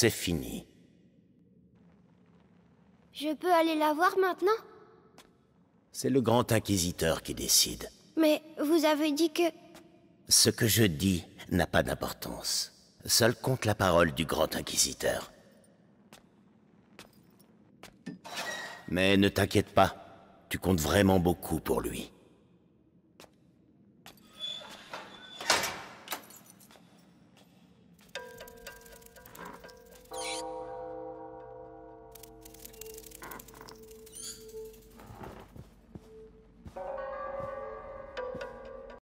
c'est fini. Je peux aller la voir maintenant C'est le grand inquisiteur qui décide. Mais vous avez dit que... Ce que je dis n'a pas d'importance. Seul compte la parole du grand inquisiteur. Mais ne t'inquiète pas, tu comptes vraiment beaucoup pour lui.